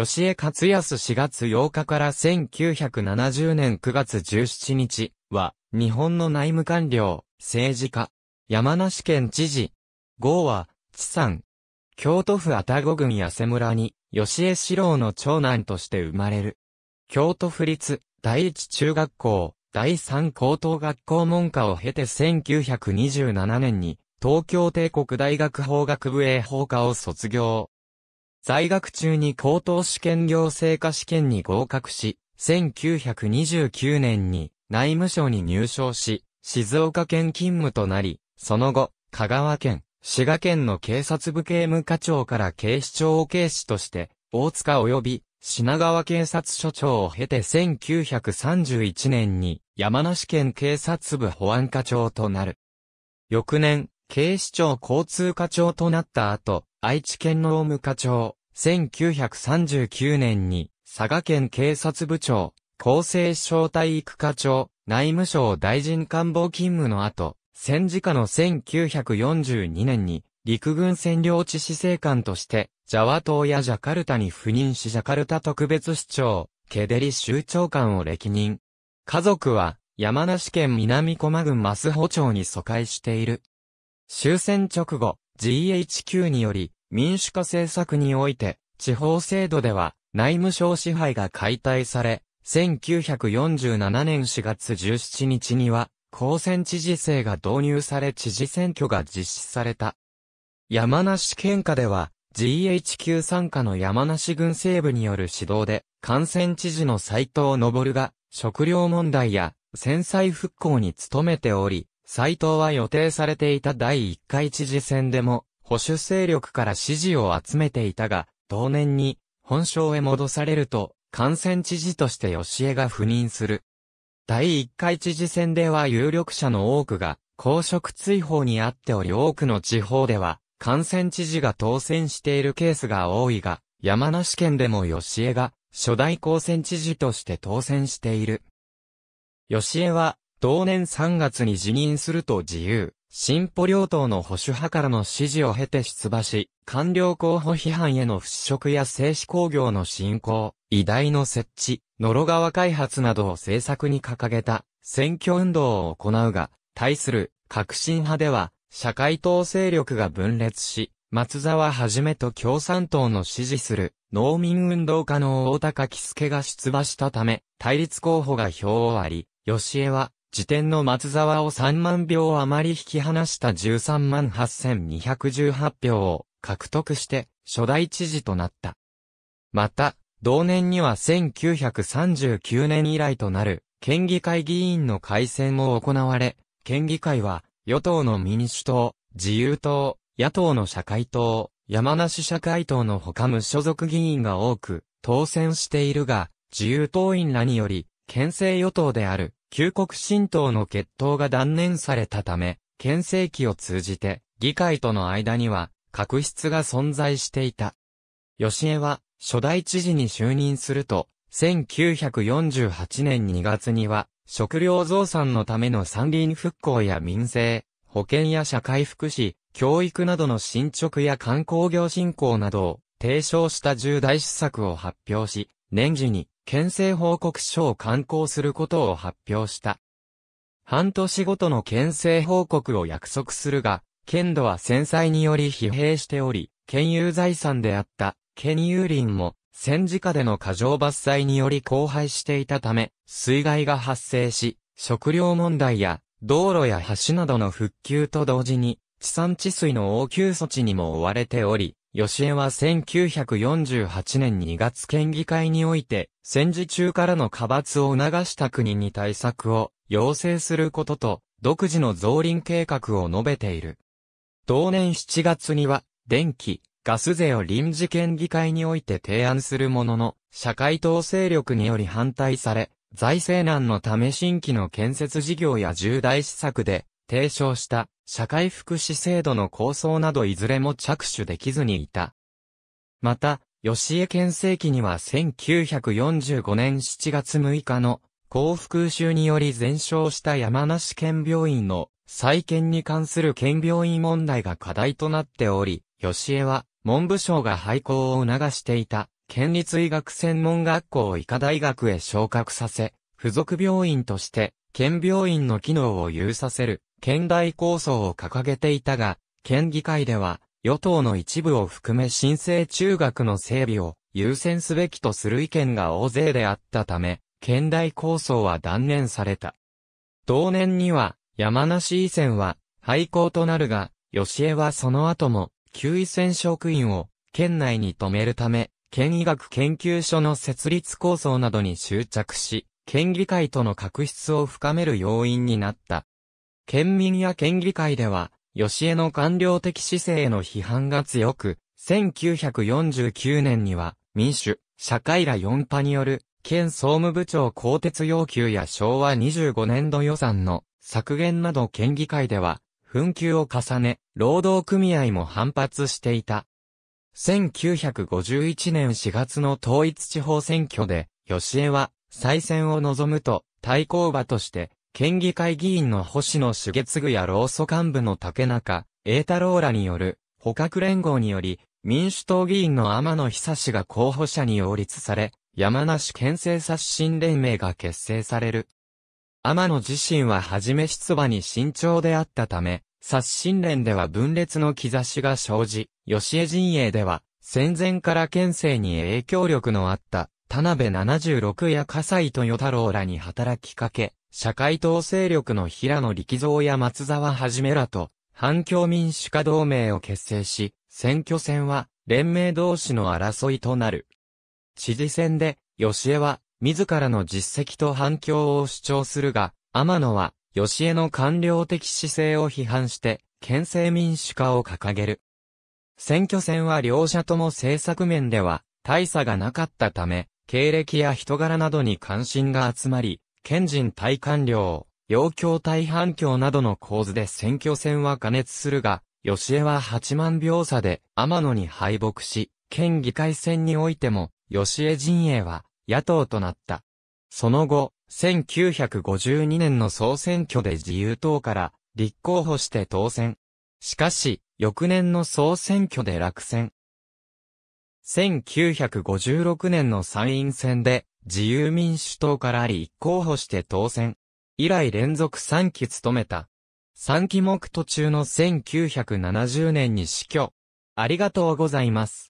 吉江勝康4月8日から1970年9月17日は、日本の内務官僚、政治家、山梨県知事、郷は、地産、京都府愛宕郡八瀬村に、吉江四郎の長男として生まれる。京都府立、第一中学校、第三高等学校門下を経て1927年に、東京帝国大学法学部へ法科を卒業。在学中に高等試験行政科試験に合格し、1929年に内務省に入省し、静岡県勤務となり、その後、香川県、滋賀県の警察部刑務課長から警視庁警視として、大塚及び品川警察署長を経て1931年に山梨県警察部保安課長となる。翌年、警視庁交通課長となった後、愛知県の務課長、1939年に佐賀県警察部長、厚生省体育課長、内務省大臣官房勤務の後、戦時下の1942年に陸軍占領地司政官として、ジャワ島やジャカルタに赴任しジャカルタ特別市長、ケデリ州長官を歴任。家族は、山梨県南駒郡マスホ町に疎開している。終戦直後、GHQ により、民主化政策において、地方制度では内務省支配が解体され、1947年4月17日には、高専知事制が導入され知事選挙が実施された。山梨県下では、GHQ 参加の山梨軍西部による指導で、感染知事の斎藤昇が、食料問題や、戦災復興に努めており、斎藤は予定されていた第1回知事選でも、保守勢力から支持を集めていたが、同年に本省へ戻されると、感染知事として吉江が赴任する。第1回知事選では有力者の多くが公職追放にあっており多くの地方では感染知事が当選しているケースが多いが、山梨県でも吉江が初代公選知事として当選している。吉江は同年3月に辞任すると自由、進歩両党の保守派からの支持を経て出馬し、官僚候補批判への払拭や製紙工業の振興、医大の設置、野呂川開発などを政策に掲げた選挙運動を行うが、対する革新派では、社会党勢力が分裂し、松沢はじめと共産党の支持する農民運動家の大高喜助が出馬したため、対立候補が票を割り、吉江は時点の松沢を3万票余り引き離した13万8218票を獲得して初代知事となった。また、同年には1939年以来となる県議会議員の改選も行われ、県議会は与党の民主党、自由党、野党の社会党、山梨社会党の他無所属議員が多く当選しているが、自由党員らにより、県政与党である旧国新党の決闘が断念されたため、県政期を通じて、議会との間には、確執が存在していた。吉江は、初代知事に就任すると、1948年2月には、食料増産のための山林復興や民生、保健や社会福祉、教育などの進捗や観光業振興などを提唱した重大施策を発表し、年次に県政報告書を刊行することを発表した。半年ごとの県政報告を約束するが、県土は戦災により疲弊しており、県有財産であった県有林も戦時下での過剰伐採により荒廃していたため、水害が発生し、食料問題や道路や橋などの復旧と同時に、地産地水の応急措置にも追われており、吉江は1948年2月県議会において、戦時中からの過罰を促した国に対策を要請することと、独自の増林計画を述べている。同年7月には、電気、ガス税を臨時県議会において提案するものの、社会党勢力により反対され、財政難のため新規の建設事業や重大施策で、提唱した社会福祉制度の構想などいずれも着手できずにいた。また、吉江県政期には1945年7月6日の幸福集により全焼した山梨県病院の再建に関する県病院問題が課題となっており、吉江は文部省が廃校を促していた県立医学専門学校を医科大学へ昇格させ、付属病院として県病院の機能を有させる県大構想を掲げていたが、県議会では、与党の一部を含め新生中学の整備を優先すべきとする意見が大勢であったため、県大構想は断念された。同年には、山梨以前は、廃校となるが、吉江はその後も、旧医選職員を、県内に止めるため、県医学研究所の設立構想などに執着し、県議会との確執を深める要因になった。県民や県議会では、吉江の官僚的姿勢への批判が強く、1949年には、民主、社会ら4派による、県総務部長更迭要求や昭和25年度予算の削減など県議会では、紛糾を重ね、労働組合も反発していた。1951年4月の統一地方選挙で、吉江は再選を望むと対抗馬として県議会議員の星野茂次や労組幹部の竹中、栄太郎らによる、捕獲連合により、民主党議員の天野久志が候補者に擁立され、山梨県政刷新連盟が結成される。天野自身は初め出馬に慎重であったため、刷新連では分裂の兆しが生じ、吉江陣営では、戦前から県政に影響力のあった田辺76や笠井豊太郎らに働きかけ、社会統制力の平野力蔵や松沢はじめらと、反共民主化同盟を結成し、選挙戦は、連盟同士の争いとなる。知事選で、吉江は、自らの実績と反共を主張するが、天野は、吉江の官僚的姿勢を批判して、県政民主化を掲げる。選挙戦は両者とも政策面では、大差がなかったため、経歴や人柄などに関心が集まり、賢人大官僚、要教大反響などの構図で選挙戦は加熱するが、吉江は8万秒差で天野に敗北し、県議会選においても、吉江陣営は野党となった。その後、1952年の総選挙で自由党から立候補して当選。しかし、翌年の総選挙で落選。1956年の参院選で自由民主党から立候補して当選。以来連続3期務めた。3期目途中の1970年に死去。ありがとうございます。